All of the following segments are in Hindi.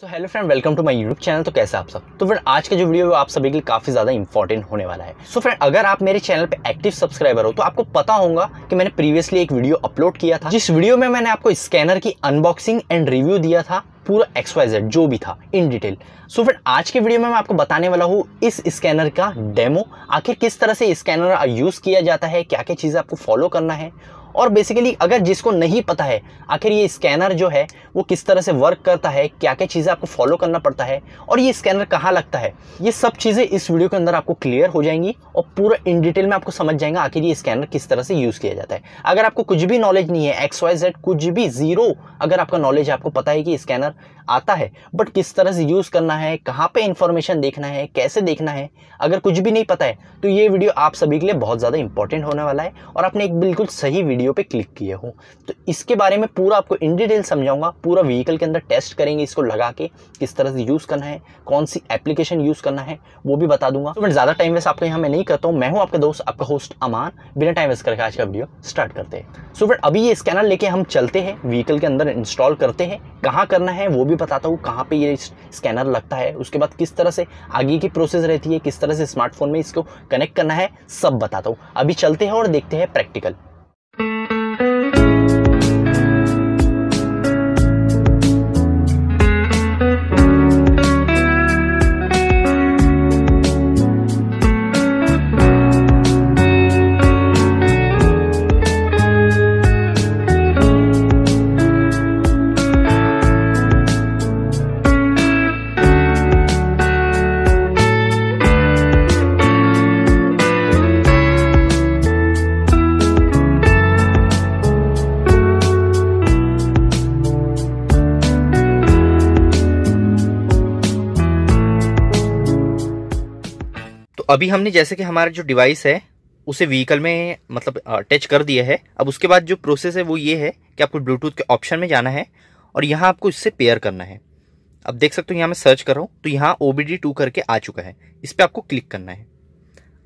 so hello friend welcome to my YouTube channel तो कैसे आप सब तो फ्रेंड आज का जो वीडियो है आप सभी के लिए काफ़ी ज़्यादा इंपॉर्टेंट होने वाला है सो so फ्रेंड अगर आप मेरे चैनल पे एक्टिव सब्सक्राइबर हो तो आपको पता होगा कि मैंने प्रीवियसली एक वीडियो अपलोड किया था जिस वीडियो में मैंने आपको स्कैनर की अनबॉक्सिंग एंड रिव्यू दिया था पूरा एक्स वाई जेड जो भी था in detail so so friend आज के वीडियो में मैं आपको बताने वाला हूँ इस स्कैनर का डेमो आखिर किस तरह से स्कैनर यूज़ किया जाता है क्या क्या चीज़ें आपको फॉलो करना है और बेसिकली अगर जिसको नहीं पता है आखिर ये स्कैनर जो है वो किस तरह से वर्क करता है क्या क्या चीज़ें आपको फॉलो करना पड़ता है और ये स्कैनर कहाँ लगता है ये सब चीज़ें इस वीडियो के अंदर आपको क्लियर हो जाएंगी और पूरा इन डिटेल में आपको समझ जाएंगे आखिर ये स्कैनर किस तरह से यूज़ किया जाता है अगर आपको कुछ भी नॉलेज नहीं है एक्स वाई जेड कुछ भी ज़ीरो अगर आपका नॉलेज आपको पता है कि स्कैनर आता है बट किस तरह से यूज़ करना है कहाँ पर इन्फॉर्मेशन देखना है कैसे देखना है अगर कुछ भी नहीं पता है तो ये वीडियो आप सभी के लिए बहुत ज़्यादा इंपॉर्टेंट होने वाला है और आपने एक बिल्कुल सही वीडियो वीडियो पे क्लिक किए हो तो इसके बारे में पूरा आपको इन डिटेल समझाऊंगा पूरा व्हीकल के अंदर टेस्ट करेंगे इसको लगा के किस तरह से यूज़ करना है कौन सी एप्लीकेशन यूज़ करना है वो भी बता दूंगा तो मैं ज़्यादा टाइम वेस्ट आपके यहाँ मैं नहीं करता हूँ मैं हूँ आपका दोस्त आपका होस्ट अमान बिना टाइम वेस्ट करके आज का वीडियो स्टार्ट करते हैं सो फ्रेंड अभी ये स्कैनर लेके हम चलते हैं व्हीकल के अंदर इंस्टॉल करते हैं कहाँ करना है वो भी बताता हूँ कहाँ पर ये स्कैनर लगता है उसके बाद किस तरह से आगे की प्रोसेस रहती है किस तरह से स्मार्टफोन में इसको कनेक्ट करना है सब बताता हूँ अभी चलते हैं और देखते हैं प्रैक्टिकल अभी हमने जैसे कि हमारा जो डिवाइस है उसे व्हीकल में मतलब अटैच कर दिया है अब उसके बाद जो प्रोसेस है वो ये है कि आपको ब्लूटूथ के ऑप्शन में जाना है और यहाँ आपको इससे पेयर करना है अब देख सकते हो यहाँ मैं सर्च कर रहा हूँ तो यहाँ ओ बी डी टू करके आ चुका है इस पर आपको क्लिक करना है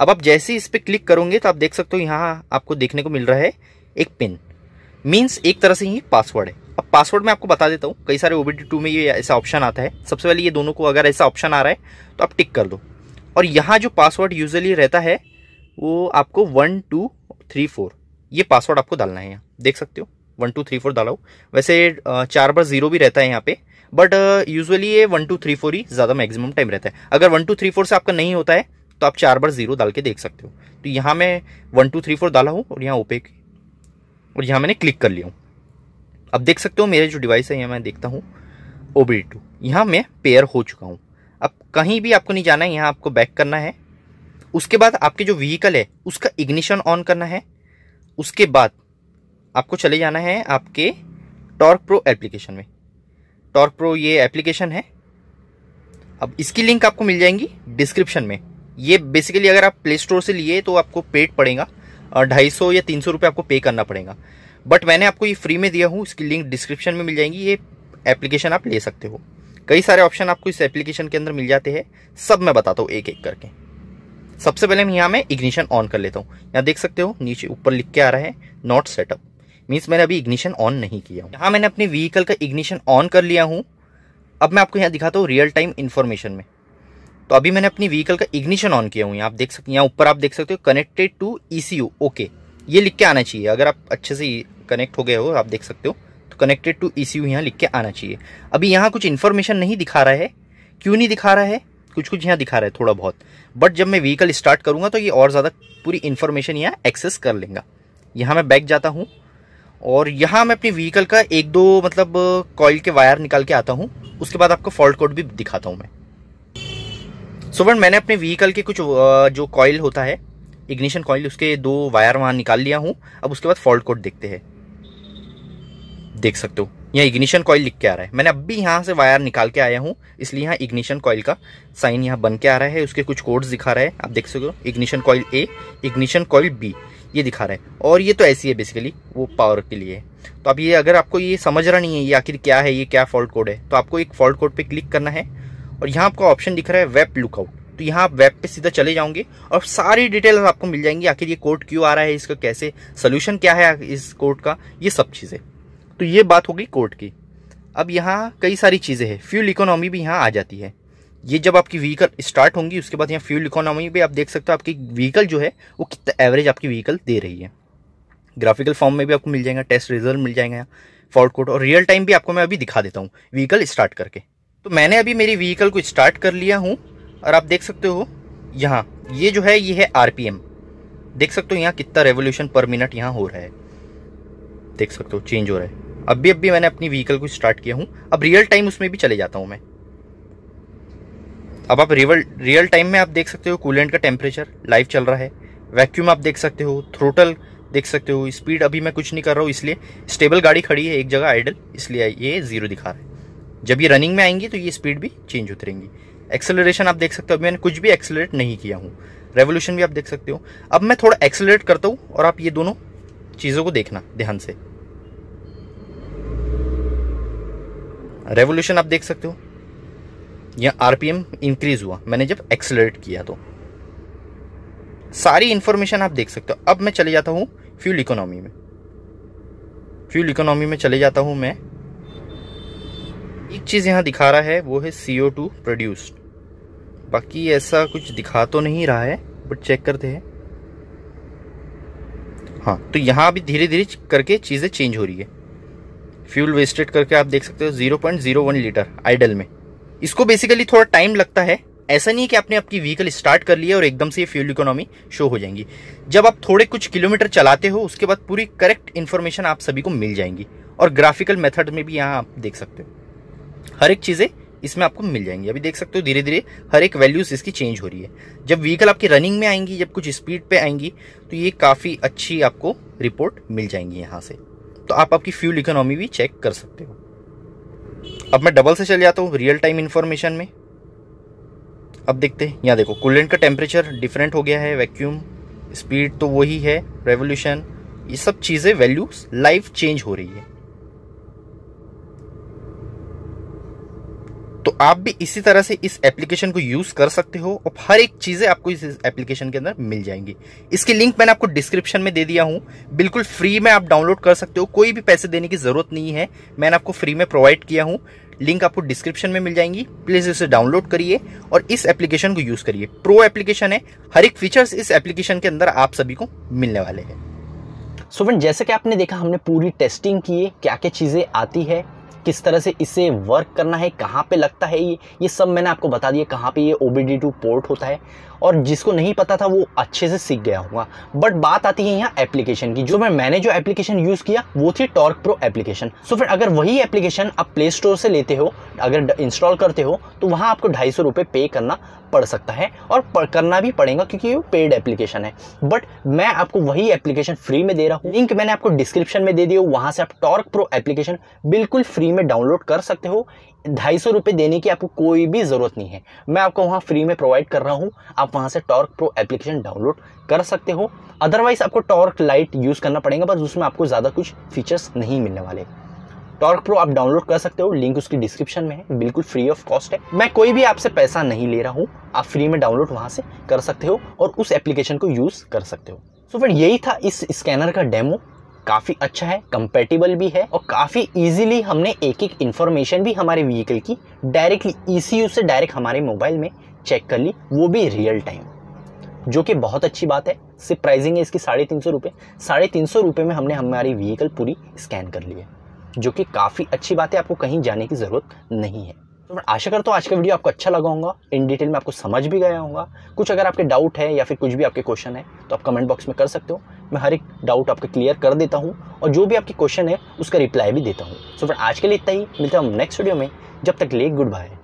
अब आप जैसे ही इस पर क्लिक करोगे तो आप देख सकते हो यहाँ आपको देखने को मिल रहा है एक पिन मीन्स एक तरह से ही पासवर्ड है अब पासवर्ड मैं आपको बता देता हूँ कई सारे ओ बी डी टू में ये ऐसा ऑप्शन आता है सबसे पहले ये दोनों को अगर ऐसा ऑप्शन आ रहा है तो आप टिक कर दो और यहाँ जो पासवर्ड यूजली रहता है वो आपको वन टू थ्री फोर ये पासवर्ड आपको डालना है यहाँ देख सकते हो वन टू थ्री फोर डाला हो वैसे चार बार जीरो भी रहता है यहाँ पे बट यूजली ये वन टू थ्री फोर ही ज़्यादा मैक्सिमम टाइम रहता है अगर वन टू थ्री फोर से आपका नहीं होता है तो आप चार बार जीरो डाल के देख सकते हो तो यहाँ मैं वन टू थ्री फोर डाला हूँ और यहाँ ओपे और यहाँ मैंने क्लिक कर लिया हूँ अब देख सकते हो मेरे जो डिवाइस है यहाँ मैं देखता हूँ ओ बी टू यहाँ मैं पेयर हो चुका हूँ कहीं भी आपको नहीं जाना है यहाँ आपको बैक करना है उसके बाद आपके जो व्हीकल है उसका इग्निशन ऑन करना है उसके बाद आपको चले जाना है आपके टॉर्क प्रो एप्लीकेशन में टॉर्क प्रो ये एप्लीकेशन है अब इसकी लिंक आपको मिल जाएंगी डिस्क्रिप्शन में ये बेसिकली अगर आप प्ले स्टोर से लिए तो आपको पेड पड़ेगा और ढाई सौ या तीन सौ रुपये आपको पे करना पड़ेगा बट मैंने आपको ये फ्री में दिया हूँ इसकी लिंक डिस्क्रिप्शन में मिल जाएंगी ये एप्लीकेशन आप ले सकते हो कई सारे ऑप्शन आपको इस एप्लीकेशन के अंदर मिल जाते हैं सब मैं बताता हूँ एक एक करके सबसे पहले मैं यहाँ मैं इग्निशन ऑन कर लेता हूँ यहाँ देख सकते हो नीचे ऊपर लिख के आ रहा है नॉट सेटअप मीन्स मैंने अभी इग्निशन ऑन नहीं किया हूँ यहाँ मैंने अपने व्हीकल का इग्निशन ऑन कर लिया हूँ अब मैं आपको यहाँ दिखाता हूँ रियल टाइम इन्फॉर्मेशन में तो अभी मैंने अपनी व्हीकल का इग्निशन ऑन किया हूँ यहाँ आप देख सकते यहाँ ऊपर आप देख सकते हो कनेक्टेड टू ई ओके ये लिख के आना चाहिए अगर आप अच्छे से कनेक्ट हो गए हो आप देख सकते हो तो connected to E C U यहाँ लिख के आना चाहिए अभी यहाँ कुछ इन्फॉर्मेशन नहीं दिखा रहा है क्यों नहीं दिखा रहा है कुछ कुछ यहाँ दिखा रहा है थोड़ा बहुत बट जब मैं व्हीकल स्टार्ट करूँगा तो ये और ज़्यादा पूरी इन्फॉर्मेशन यहाँ एक्सेस कर लेंगा यहाँ मैं बैक जाता हूँ और यहाँ मैं अपने व्हीकल का एक दो मतलब कॉयल के वायर निकाल के आता हूँ उसके बाद आपको फॉल्ट कोड भी दिखाता हूँ मैं सो so, मैंने अपने व्हीकल के कुछ जो कॉयल होता है इग्निशन कॉयल उसके दो वायर वहाँ निकाल लिया हूँ अब उसके बाद फॉल्ट कोड देखते हैं देख सकते हो यहाँ इग्निशन कॉयल लिख के आ रहा है मैंने अभी यहाँ से वायर निकाल के आया हूँ इसलिए यहाँ इग्निशन कॉयल का साइन यहाँ बन के आ रहा है उसके कुछ कोड्स दिखा रहा है आप देख सकते हो ignition coil A ignition coil B ये दिखा रहा है और ये तो ऐसी है बेसिकली वो पावर के लिए तो अब ये अगर आपको ये समझ रहा नहीं है ये आखिर क्या है ये क्या फॉल्ट कोड है तो आपको एक फॉल्ट कोड पर क्लिक करना है और यहाँ आपको ऑप्शन दिख रहा है वेब लुकआउट तो यहाँ आप वेब पे सीधा चले जाओगे और सारी डिटेल्स आपको मिल जाएंगी आखिर ये कोड क्यों आ रहा है इसका कैसे सोल्यूशन क्या है इस कोड का ये सब चीज़ें तो ये बात होगी कोर्ट की अब यहाँ कई सारी चीज़ें हैं फ्यूल इकोनॉमी भी यहाँ आ जाती है ये जब आपकी व्हीकल स्टार्ट होंगी उसके बाद यहाँ फ्यूल इकोनॉमी भी आप देख सकते हो आपकी व्हीकल जो है वो कितना एवरेज आपकी व्हीकल दे रही है ग्राफिकल फॉर्म में भी आपको मिल जाएगा टेस्ट रिजल्ट मिल जाएगा फॉर्ड कोड और रियल टाइम भी आपको मैं अभी दिखा देता हूँ व्हीकल स्टार्ट करके तो मैंने अभी मेरी व्हीकल को स्टार्ट कर लिया हूँ और आप देख सकते हो यहाँ ये जो है ये है आर देख सकते हो यहाँ कितना रेवोल्यूशन पर मिनट यहाँ हो रहा है देख सकते हो चेंज हो रहा है अभी अभी मैंने अपनी व्हीकल को स्टार्ट किया हूँ अब रियल टाइम उसमें भी चले जाता हूँ मैं अब आप रियल रियल टाइम में आप देख सकते हो कूलेंट का टेम्परेचर लाइव चल रहा है वैक्यूम आप देख सकते हो थ्रोटल देख सकते हो स्पीड अभी मैं कुछ नहीं कर रहा हूँ इसलिए स्टेबल गाड़ी खड़ी है एक जगह आइडल इसलिए ये जीरो दिखा रहा है जब ये रनिंग में आएंगी तो ये स्पीड भी चेंज उतरेंगी एक्सेलरेशन आप देख सकते हो अभी मैंने कुछ भी एक्सेलरेट नहीं किया हूँ रेवोल्यूशन भी आप देख सकते हो अब मैं थोड़ा एक्सेलरेट करता हूँ और आप ये दोनों चीज़ों को देखना ध्यान से रेवोल्यूशन आप देख सकते हो या आरपीएम इंक्रीज हुआ मैंने जब एक्सलरेट किया तो सारी इन्फॉर्मेशन आप देख सकते हो अब मैं चले जाता हूँ फ्यूल इकोनॉमी में फ्यूल इकोनॉमी में चले जाता हूँ मैं एक चीज़ यहाँ दिखा रहा है वो है सीओ टू प्रोड्यूस्ड बाकी ऐसा कुछ दिखा तो नहीं रहा है बट चेक करते हैं हाँ तो यहाँ भी धीरे धीरे करके चीज़ें चेंज हो रही है फ्यूल वेस्टेड करके आप देख सकते हो zero point zero one litre idle में इसको बेसिकली थोड़ा टाइम लगता है ऐसा नहीं है कि आपने आपकी व्हीकल स्टार्ट कर लिया और एकदम से ये फ्यूल इकोनॉमी शो हो जाएंगी जब आप थोड़े कुछ किलोमीटर चलाते हो उसके बाद पूरी करेक्ट इन्फॉर्मेशन आप सभी को मिल जाएंगी और ग्राफिकल मेथड में भी यहाँ आप देख सकते हो हर एक चीज़ें इसमें आपको मिल जाएंगी अभी देख सकते हो धीरे धीरे हर एक वैल्यूज इसकी चेंज हो रही है जब व्हीकल आपकी रनिंग में आएंगी जब कुछ स्पीड पे आएंगी तो ये काफ़ी अच्छी आपको रिपोर्ट मिल जाएंगी यहाँ से तो आप आपकी फ्यूल इकोनॉमी भी चेक कर सकते हो अब मैं डबल से चल जाता हूँ रियल टाइम इन्फॉर्मेशन में अब देखते हैं यहाँ देखो कूलेंट का टेम्परेचर डिफरेंट हो गया है वैक्यूम स्पीड तो वही है रेवोल्यूशन ये सब चीज़ें वैल्यूज लाइफ चेंज हो रही है आप भी इसी तरह से इस एप्लीकेशन को यूज कर सकते हो और हर एक चीजें आपको इस एप्लीकेशन के अंदर मिल जाएंगी इसकी लिंक मैंने आपको डिस्क्रिप्शन में दे दिया हूँ बिल्कुल फ्री में आप डाउनलोड कर सकते हो कोई भी पैसे देने की जरूरत नहीं है मैंने आपको फ्री में प्रोवाइड किया हूँ लिंक आपको डिस्क्रिप्शन में मिल जाएंगी प्लीज इसे डाउनलोड करिए और इस एप्लीकेशन को यूज करिए प्रो एप्लीकेशन है हर एक फीचर्स इस एप्लीकेशन के अंदर आप सभी को मिलने वाले हैं सो so, फ्रेंड जैसे कि आपने देखा हमने पूरी टेस्टिंग की है क्या क्या चीज़ें आती है किस तरह से इसे वर्क करना है कहाँ पे लगता है ये ये सब मैंने आपको बता दिया कहाँ पे ये ओ बी पोर्ट होता है और जिसको नहीं पता था वो अच्छे से सीख गया होगा बट बात आती है यहाँ एप्लीकेशन की जो मैं मैंने जो एप्लीकेशन यूज़ किया वो थी टॉर्क प्रो एप्लीकेशन सो फिर अगर वही एप्लीकेशन आप प्ले स्टोर से लेते हो अगर इंस्टॉल करते हो तो वहाँ आपको ढाई सौ रुपये पे करना पड़ सकता है और करना भी पड़ेगा क्योंकि ये पेड एप्लीकेशन है बट मैं आपको वही एप्लीकेशन फ्री में दे रहा हूँ लिंक मैंने आपको डिस्क्रिप्शन में दे दिया वहाँ से आप टॉर्क प्रो एप्लीकेशन बिल्कुल फ्री फ्री में डाउनलोड कर सकते हो ढाई सौ रुपये देने की आपको कोई भी ज़रूरत नहीं है मैं आपको वहाँ फ्री में प्रोवाइड कर रहा हूँ आप वहाँ से टॉर्क प्रो एप्लीकेशन डाउनलोड कर सकते हो अदरवाइज़ आपको टॉर्क लाइट यूज़ करना पड़ेगा बस उसमें आपको ज़्यादा कुछ फीचर्स नहीं मिलने वाले टॉर्क प्रो आप डाउनलोड कर सकते हो लिंक उसकी डिस्क्रिप्शन में है बिल्कुल फ्री ऑफ कॉस्ट है मैं कोई भी आपसे पैसा नहीं ले रहा हूँ आप फ्री में डाउनलोड वहाँ से कर सकते हो और उस एप्लीकेशन को यूज़ कर सकते हो तो फिर यही था इस स्कैनर का डेमो काफ़ी अच्छा है कंपेटेबल भी है और काफ़ी ईजिली हमने एक एक इन्फॉर्मेशन भी हमारे व्हीकल की डायरेक्टली ई से डायरेक्ट हमारे मोबाइल में चेक कर ली वो भी रियल टाइम जो कि बहुत अच्छी बात है सिर्फ प्राइजिंग है इसकी साढ़े तीन सौ रुपये साढ़े तीन सौ रुपये में हमने हमारी व्हीकल पूरी स्कैन कर ली है जो कि काफ़ी अच्छी बात है आपको कहीं जाने की ज़रूरत नहीं है तो मैं आशा करता हूँ आज का वीडियो आपको अच्छा लगा होगा इन डिटेल में आपको समझ भी गया होगा कुछ अगर आपके डाउट है या फिर कुछ भी आपके क्वेश्चन है तो आप कमेंट बॉक्स में कर सकते हो मैं हर एक डाउट आपका क्लियर कर देता हूँ और जो भी आपके क्वेश्चन है उसका रिप्लाई भी देता हूँ सो फिर आज के लिए इतना ही मिलते हूँ हम नेक्स्ट वीडियो में जब तक लिए गुड बाय